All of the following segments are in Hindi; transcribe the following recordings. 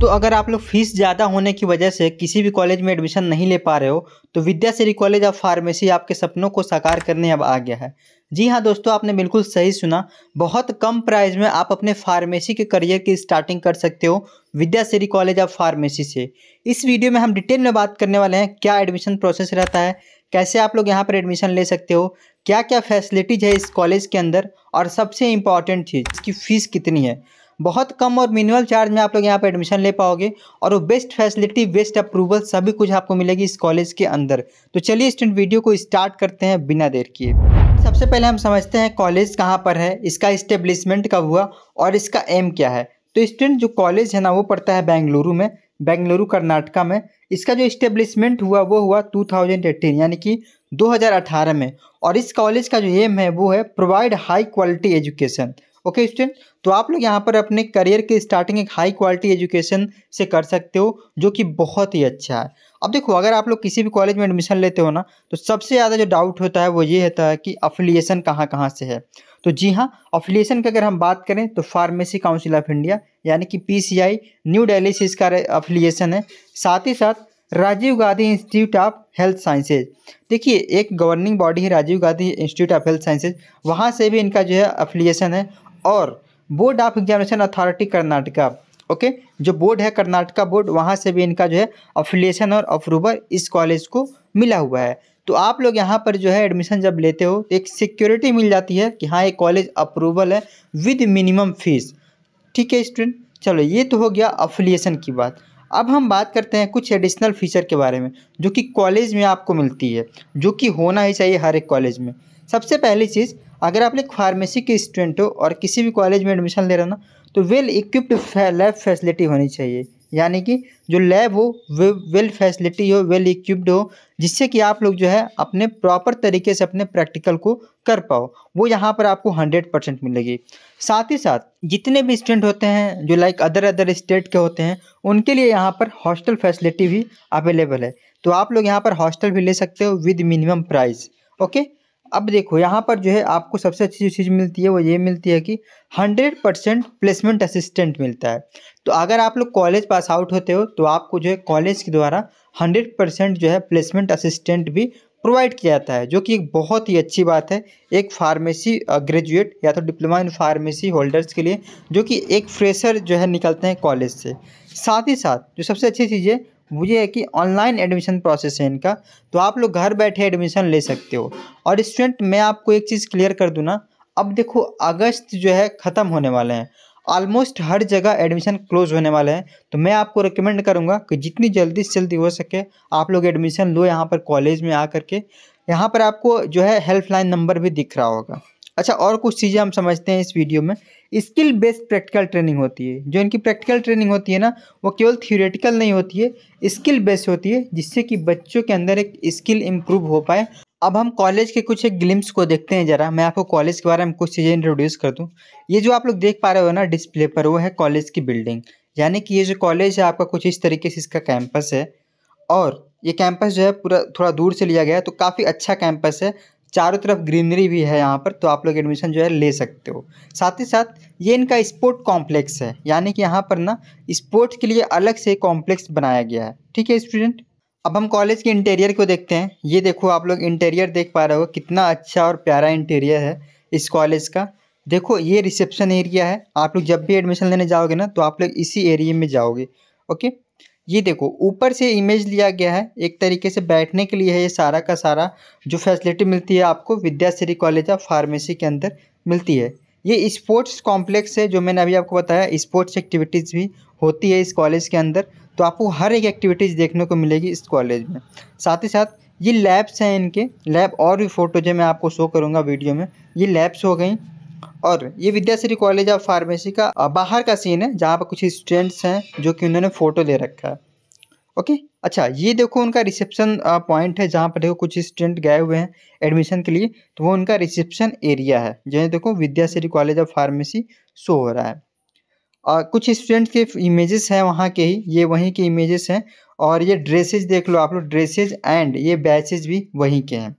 तो अगर आप लोग फीस ज़्यादा होने की वजह से किसी भी कॉलेज में एडमिशन नहीं ले पा रहे हो तो विद्याश्री कॉलेज ऑफ फार्मेसी आपके सपनों को साकार करने अब आ गया है जी हाँ दोस्तों आपने बिल्कुल सही सुना बहुत कम प्राइस में आप अपने फार्मेसी के करियर की स्टार्टिंग कर सकते हो विद्याश्री कॉलेज ऑफ फार्मेसी से इस वीडियो में हम डिटेल में बात करने वाले हैं क्या एडमिशन प्रोसेस रहता है कैसे आप लोग यहाँ पर एडमिशन ले सकते हो क्या क्या फैसिलिटीज़ है इस कॉलेज के अंदर और सबसे इम्पॉर्टेंट चीज़ इसकी फ़ीस कितनी है बहुत कम और मिनिमल चार्ज में आप लोग यहाँ पर एडमिशन ले पाओगे और वो बेस्ट फैसिलिटी बेस्ट अप्रूवल सभी कुछ आपको मिलेगी इस कॉलेज के अंदर तो चलिए स्टूडेंट वीडियो को स्टार्ट करते हैं बिना देर किए सबसे पहले हम समझते हैं कॉलेज कहाँ पर है इसका इस्टेब्लिशमेंट कब हुआ और इसका एम क्या है तो स्टूडेंट जो कॉलेज है ना वो पड़ता है बेंगलुरु में बेंगलुरु कर्नाटका में इसका जो इस्टेब्लिशमेंट हुआ वो हुआ 2018 यानी कि 2018 में और इस कॉलेज का जो एम है वो है provide high quality education okay student तो आप लोग यहाँ पर अपने करियर के स्टार्टिंग एक हाई क्वालिटी एजुकेशन से कर सकते हो जो कि बहुत ही अच्छा है अब देखो अगर आप लोग किसी भी कॉलेज में एडमिशन लेते हो ना तो सबसे ज़्यादा जो डाउट होता है वो ये होता है कि अफिलिएशन कहाँ कहाँ से है तो जी हाँ अफिलिएशन की अगर हम बात करें तो फार्मेसी काउंसिल ऑफ इंडिया यानी कि पी न्यू डेली से इसका अफिलिएशन है साथ ही साथ Rajiv Gandhi institute of health sciences देखिए एक गवर्निंग बॉडी है Rajiv Gandhi institute of health sciences वहाँ से भी इनका जो है अफिलिएशन है और board of examination authority Karnataka okay जो बोर्ड है कर्नाटका बोर्ड वहाँ से भी इनका जो है अफिलिएशन और अप्रूवल इस कॉलेज को मिला हुआ है तो आप लोग यहाँ पर जो है एडमिशन जब लेते हो तो एक सिक्योरिटी मिल जाती है कि हाँ ये कॉलेज अप्रूवल है विद मिनिमम फीस ठीक है स्टूडेंट चलो ये तो हो गया अफिलिएशन की बात अब हम बात करते हैं कुछ एडिशनल फीचर के बारे में जो कि कॉलेज में आपको मिलती है जो कि होना ही चाहिए हर एक कॉलेज में सबसे पहली चीज़ अगर आप लोग फार्मेसी के स्टूडेंट हो और किसी भी कॉलेज में एडमिशन ले रहे हो ना तो वेल इक्विप्ड लैब फैसिलिटी होनी चाहिए यानी कि जो लैब हो वे वेल फैसिलिटी हो वेल इक्विप्ड हो जिससे कि आप लोग जो है अपने प्रॉपर तरीके से अपने प्रैक्टिकल को कर पाओ वो यहाँ पर आपको हंड्रेड परसेंट मिलेगी साथ ही साथ जितने भी स्टूडेंट होते हैं जो लाइक अदर अदर स्टेट के होते हैं उनके लिए यहाँ पर हॉस्टल फैसिलिटी भी अवेलेबल है तो आप लोग यहाँ पर हॉस्टल भी ले सकते हो विद मिनिमम प्राइस ओके अब देखो यहाँ पर जो है आपको सबसे अच्छी जो चीज़ मिलती है वो ये मिलती है कि 100 परसेंट प्लेसमेंट असिस्टेंट मिलता है तो अगर आप लोग कॉलेज पास आउट होते हो तो आपको जो है कॉलेज के द्वारा 100 परसेंट जो है प्लेसमेंट असिस्टेंट भी प्रोवाइड किया जाता है जो कि एक बहुत ही अच्छी बात है एक फार्मेसी ग्रेजुएट या तो डिप्लोमा इन फार्मेसी होल्डर्स के लिए जो कि एक फ्रेशर जो है निकलते हैं कॉलेज से साथ ही साथ जो सबसे अच्छी चीज़ है वो ये है कि ऑनलाइन एडमिशन प्रोसेस है इनका तो आप लोग घर बैठे एडमिशन ले सकते हो और स्टूडेंट मैं आपको एक चीज़ क्लियर कर दूँ ना अब देखो अगस्त जो है ख़त्म होने वाले हैं ऑलमोस्ट हर जगह एडमिशन क्लोज होने वाले हैं तो मैं आपको रिकमेंड करूँगा कि जितनी जल्दी से जल्दी हो सके आप लोग एडमिशन लो यहाँ पर कॉलेज में आ करके यहाँ पर आपको जो है हेल्पलाइन नंबर भी दिख रहा होगा अच्छा और कुछ चीज़ें हम समझते हैं इस वीडियो में स्किल बेस्ड प्रैक्टिकल ट्रेनिंग होती है जो इनकी प्रैक्टिकल ट्रेनिंग होती है ना वो केवल थियोरेटिकल नहीं होती है स्किल बेस्ड होती है जिससे कि बच्चों के अंदर एक स्किल इम्प्रूव हो पाए अब हम कॉलेज के कुछ एक ग्लिम्स को देखते हैं ज़रा मैं आपको कॉलेज के बारे में कुछ चीज़ें इंट्रोड्यूस कर दूँ ये जो आप लोग देख पा रहे हो ना डिस्प्ले पर वो है कॉलेज की बिल्डिंग यानी कि ये जो कॉलेज है आपका कुछ इस तरीके से इसका कैंपस है और ये कैंपस जो है पूरा थोड़ा दूर से लिया गया है तो काफ़ी अच्छा कैंपस है चारों तरफ ग्रीनरी भी है यहाँ पर तो आप लोग एडमिशन जो है ले सकते हो साथ ही साथ ये इनका स्पोर्ट कॉम्प्लेक्स है यानी कि यहाँ पर ना स्पोर्ट के लिए अलग से कॉम्प्लेक्स बनाया गया है ठीक है स्टूडेंट अब हम कॉलेज के इंटीरियर को देखते हैं ये देखो आप लोग इंटीरियर देख पा रहे हो कितना अच्छा और प्यारा इंटीरियर है इस कॉलेज का देखो ये रिसेप्शन एरिया है आप लोग जब भी एडमिशन लेने जाओगे ना तो आप लोग इसी एरिए में जाओगे ओके ये देखो ऊपर से इमेज लिया गया है एक तरीके से बैठने के लिए है ये सारा का सारा जो फैसिलिटी मिलती है आपको विद्याश्री कॉलेज ऑफ फार्मेसी के अंदर मिलती है ये स्पोर्ट्स कॉम्प्लेक्स है जो मैंने अभी आपको बताया स्पोर्ट्स एक्टिविटीज़ भी होती है इस कॉलेज के अंदर तो आपको हर एक एक्टिविटीज़ देखने को मिलेगी इस कॉलेज में साथ ही साथ ये लैब्स हैं इनके लैब और भी फ़ोटोज जो मैं आपको शो करूँगा वीडियो में ये लैब्स हो गई और ये विद्याश्री कॉलेज ऑफ फार्मेसी का बाहर का सीन है जहाँ पर कुछ स्टूडेंट्स हैं जो कि उन्होंने फ़ोटो ले रखा है ओके अच्छा ये देखो उनका रिसेप्शन पॉइंट है जहाँ पर देखो कुछ स्टूडेंट गए हुए हैं एडमिशन के लिए तो वो उनका रिसेप्शन एरिया है जहाँ देखो Vidyashree college of pharmacy show हो रहा है और कुछ स्टूडेंट्स के इमेजेस हैं वहाँ के ही ये वहीं के इमेजेस हैं और ये ड्रेसेज देख लो आप लोग ड्रेसेज एंड ये बैचेज भी वहीं के हैं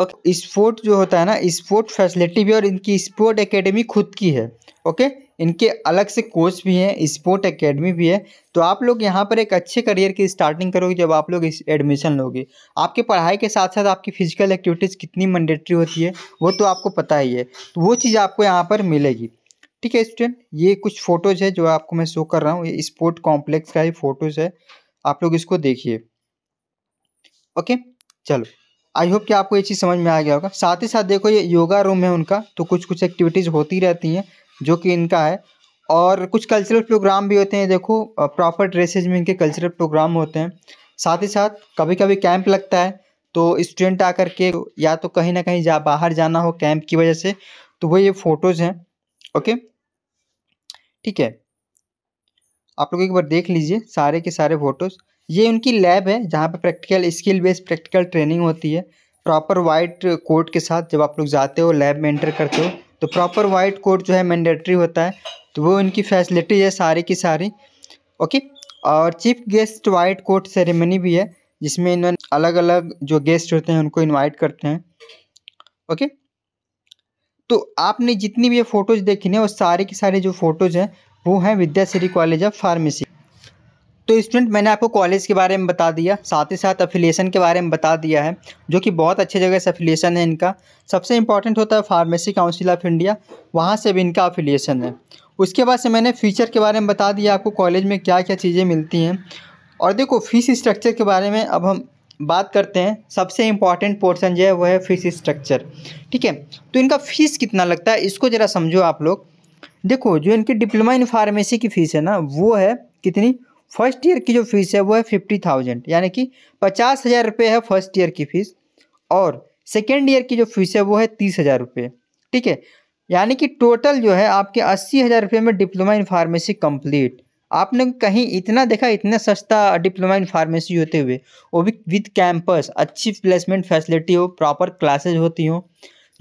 ओके स्पोर्ट जो होता है ना स्पोर्ट फैसिलिटी भी और इनकी स्पोर्ट एकेडमी खुद की है ओके इनके अलग से कोच भी हैं स्पोर्ट एकेडमी भी है तो आप लोग यहाँ पर एक अच्छे करियर की स्टार्टिंग करोगे जब आप लोग इस एडमिशन लोगे आपके पढ़ाई के साथ साथ आपकी फिजिकल एक्टिविटीज़ कितनी मैंडेटरी होती है वो तो आपको पता ही है तो वो चीज़ आपको यहाँ पर मिलेगी ठीक है स्टूडेंट ये कुछ फ़ोटोज़ है जो आपको मैं शो कर रहा हूँ ये स्पोर्ट कॉम्प्लेक्स का ही फ़ोटोज़ है आप लोग इसको देखिए ओके चलो आई होप कि आपको ये चीज़ समझ में आ गया होगा साथ ही साथ देखो ये योगा रूम है उनका तो कुछ कुछ एक्टिविटीज़ होती रहती हैं जो कि इनका है और कुछ कल्चरल प्रोग्राम भी होते हैं देखो प्रॉपर ड्रेसेज में इनके कल्चरल प्रोग्राम होते हैं साथ ही साथ कभी कभी कैंप लगता है तो स्टूडेंट आकर के या तो कहीं ना कहीं जा बाहर जाना हो कैंप की वजह से तो वो ये फ़ोटोज़ हैं ओके ठीक है आप लोग एक बार देख लीजिए सारे के सारे फोटोज़ ये उनकी लैब है जहाँ पे practical skill based practical training होती है प्रॉपर वाइट कोट के साथ जब आप लोग जाते हो लैब में एंटर करते हो तो प्रॉपर वाइट कोट जो है मैंडेटरी होता है तो वो इनकी फैसिलिटी है सारी की सारी ओके और chief guest white coat ceremony भी है जिसमें इन्होंने अलग अलग जो गेस्ट होते हैं उनको इनवाइट करते हैं ओके तो आपने जितनी भी ये फ़ोटोज़ देखी ना वो सारे के सारे जो फ़ोटोज़ हैं वो हैं विद्याश्री कॉलेज ऑफ फार्मेसी तो स्टूडेंट मैंने आपको कॉलेज के बारे में बता दिया साथ ही साथ अफिलिएशन के बारे में बता दिया है जो कि बहुत अच्छे जगह से अफिलिएशन है इनका सबसे इंपॉर्टेंट होता है फार्मेसी काउंसिल ऑफ इंडिया वहाँ से भी इनका अफिलिएशन है उसके बाद से मैंने फ्यूचर के बारे में बता दिया आपको कॉलेज में क्या क्या चीज़ें मिलती हैं और देखो फीस स्ट्रक्चर के बारे में अब हम बात करते हैं सबसे इम्पॉर्टेंट पोर्सन जो है वह है फीस स्ट्रक्चर ठीक है तो इनका फीस कितना लगता है इसको ज़रा समझो आप लोग देखो जो इनकी डिप्लोमा इन फार्मेसी की फ़ीस है ना वो है कितनी फर्स्ट ईयर की जो फ़ीस है वो है फिफ्टी थाउजेंड यानी कि पचास हज़ार रुपये है फर्स्ट ईयर की फ़ीस और सेकेंड ईयर की जो फ़ीस है वो है तीस हज़ार रुपये ठीक है यानी कि टोटल जो है आपके अस्सी हज़ार रुपये में डिप्लोमा इन फार्मेसी कंप्लीट आपने कहीं इतना देखा इतना सस्ता डिप्लोमा इन फार्मेसी होते हुए वो भी विद कैंपस अच्छी प्लेसमेंट फैसिलिटी हो प्रॉपर क्लासेज होती हों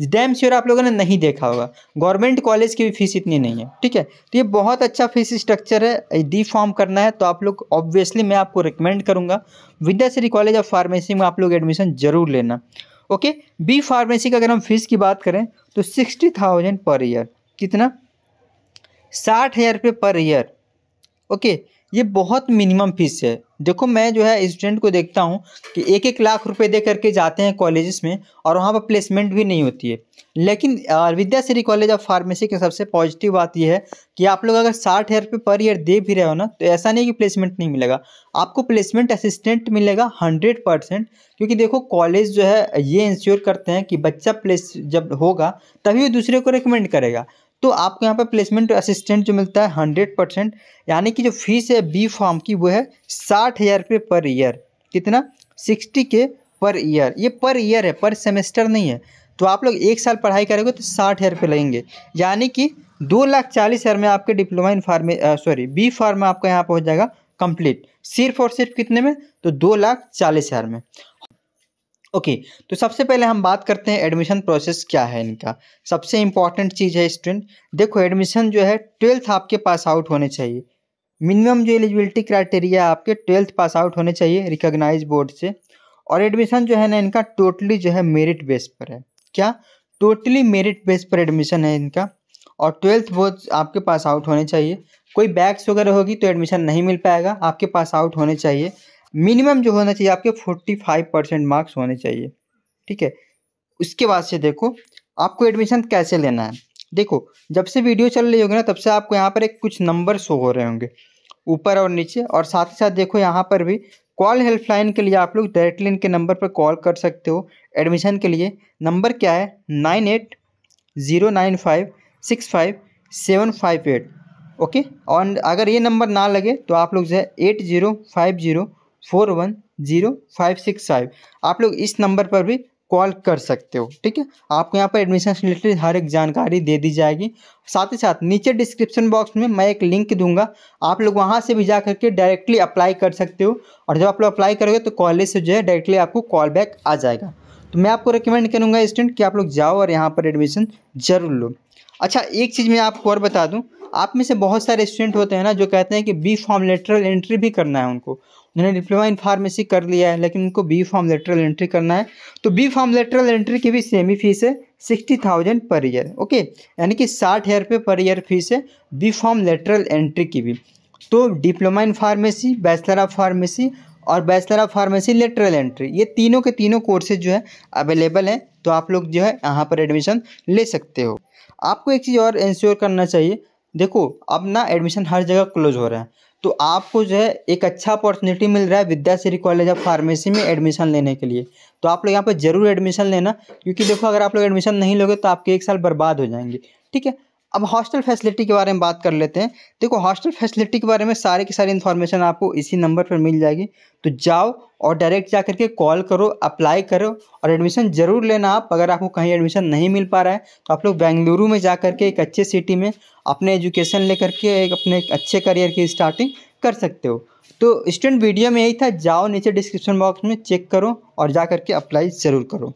डैम श्योर आप लोगों ने नहीं देखा होगा गवर्नमेंट कॉलेज की भी फीस इतनी नहीं है ठीक है तो ये बहुत अच्छा फीस स्ट्रक्चर है डी फॉर्म करना है तो आप लोग ऑब्वियसली मैं आपको रिकमेंड करूँगा विद्याश्री कॉलेज ऑफ फार्मेसी में आप लोग एडमिशन ज़रूर लेना ओके बी फार्मेसी का अगर हम फीस की बात करें तो सिक्सटी थाउजेंड पर ईयर कितना साठ हज़ार रुपये पर ईयर ओके ये बहुत मिनिमम फीस है देखो मैं जो है स्टूडेंट को देखता हूँ कि एक एक लाख रुपए दे करके जाते हैं कॉलेजेस में और वहाँ पर प्लेसमेंट भी नहीं होती है लेकिन विद्याश्री कॉलेज ऑफ फार्मेसी की सबसे पॉजिटिव बात यह है कि आप लोग अगर साठ हज़ार रुपये पर ईयर दे भी रहे हो ना तो ऐसा नहीं कि प्लेसमेंट नहीं मिलेगा आपको प्लेसमेंट असिस्टेंट मिलेगा हंड्रेड परसेंट क्योंकि देखो कॉलेज जो है ये इंश्योर करते हैं कि बच्चा प्लेस जब होगा तभी वो दूसरे को रिकमेंड करेगा तो आपको यहाँ पर प्लेसमेंट असिस्टेंट जो मिलता है हंड्रेड परसेंट यानी कि जो फीस है बी फॉर्म की वो है साठ हज़ार रुपये पर ईयर कितना सिक्सटी के पर ईयर ये पर ईयर है पर सेमेस्टर नहीं है तो आप लोग एक साल पढ़ाई करेंगे तो साठ हज़ार रुपये लगेंगे यानी कि दो लाख चालीस हज़ार में आपके diploma in pharma sorry B pharm आपका यहाँ पर हो जाएगा कंप्लीट सिर्फ और सिर्फ कितने में तो दो लाख चालीस हज़ार में ओके okay, तो सबसे पहले हम बात करते हैं एडमिशन प्रोसेस क्या है इनका सबसे इम्पॉर्टेंट चीज़ है स्टूडेंट देखो एडमिशन जो है ट्वेल्थ आपके पास आउट होने चाहिए मिनिमम जो एलिजिबिलिटी क्राइटेरिया आपके ट्वेल्थ पास आउट होने चाहिए रिकॉग्नाइज बोर्ड से और एडमिशन जो है ना इनका टोटली जो है मेरिट बेस पर है क्या टोटली मेरिट बेस पर एडमिशन है इनका और ट्वेल्थ बोर्ड आपके पास आउट होने चाहिए कोई बैग्स वगैरह होगी तो एडमिशन नहीं मिल पाएगा आपके पास आउट होने चाहिए मिनिमम जो होना चाहिए आपके फोर्टी फाइव परसेंट मार्क्स होने चाहिए ठीक है उसके बाद से देखो आपको एडमिशन कैसे लेना है देखो जब से वीडियो चल रही होगी ना तब से आपको यहाँ पर एक कुछ नंबर शो हो रहे होंगे ऊपर और नीचे और साथ ही साथ देखो यहाँ पर भी कॉल हेल्पलाइन के लिए आप लोग डायरेक्टली इनके नंबर पर कॉल कर सकते हो एडमिशन के लिए नंबर क्या है nine eight zero nine five six five seven five eight okay और अगर ये नंबर ना लगे तो आप लोग जो है eight zero five zero four one zero five six five आप लोग इस नंबर पर भी कॉल कर सकते हो ठीक है आपको यहाँ पर एडमिशन से रिलेटेड हर एक जानकारी दे दी जाएगी साथ ही साथ नीचे डिस्क्रिप्शन बॉक्स में मैं एक लिंक दूंगा आप लोग वहाँ से भी जा करके डायरेक्टली अप्लाई कर सकते हो और जब आप लोग अप्लाई करोगे तो कॉलेज से जो है डायरेक्टली आपको कॉल बैक आ जाएगा तो मैं आपको रिकमेंड करूँगा स्टूडेंट कि आप लोग जाओ और यहाँ पर एडमिशन जरूर लो अच्छा एक चीज़ मैं आपको और बता दूँ आप में से बहुत सारे स्टूडेंट होते हैं ना जो कहते हैं कि बी फॉर्म लेटरल एंट्री भी करना है उनको जिन्होंने डिप्लोमा इन फार्मेसी कर लिया है लेकिन उनको बी फॉर्म लेटरल एंट्री करना है तो बी फॉर्म लेटरल एंट्री की भी सेमी फीस है sixty thousand per year okay यानी कि साठ हज़ार रुपये पर ईयर फीस है बी फॉर्म लेटरल एंट्री की भी तो diploma in pharmacy bachelor of pharmacy और bachelor of pharmacy lateral entry ये तीनों के तीनों कोर्सेज जो है अवेलेबल हैं तो आप लोग जो है यहाँ पर एडमिशन ले सकते हो आपको एक चीज़ और इंश्योर करना चाहिए देखो अब ना एडमिशन हर जगह क्लोज हो रहा है तो आपको जो है एक अच्छा अपॉर्चुनिटी मिल रहा है विद्याश्री कॉलेज ऑफ फार्मेसी में एडमिशन लेने के लिए तो आप लोग यहाँ पर जरूर एडमिशन लेना क्योंकि देखो अगर आप लोग एडमिशन नहीं लोगे तो आपके एक साल बर्बाद हो जाएंगे ठीक है अब हॉस्टल फैसिलिटी के बारे में बात कर लेते हैं देखो हॉस्टल फैसिलिटी के बारे में सारे की सारी इन्फॉर्मेशन आपको इसी नंबर पर मिल जाएगी तो जाओ और डायरेक्ट जा करके कॉल करो अप्लाई करो और एडमिशन ज़रूर लेना आप अगर आपको कहीं एडमिशन नहीं मिल पा रहा है तो आप लोग बेंगलुरु में जा करके एक अच्छे सिटी में अपने एजुकेशन ले करके एक अपने एक अच्छे करियर की स्टार्टिंग कर सकते हो तो स्टूडेंट वीडियो में यही था जाओ नीचे डिस्क्रिप्शन बॉक्स में चेक करो और जा करके अप्लाई ज़रूर करो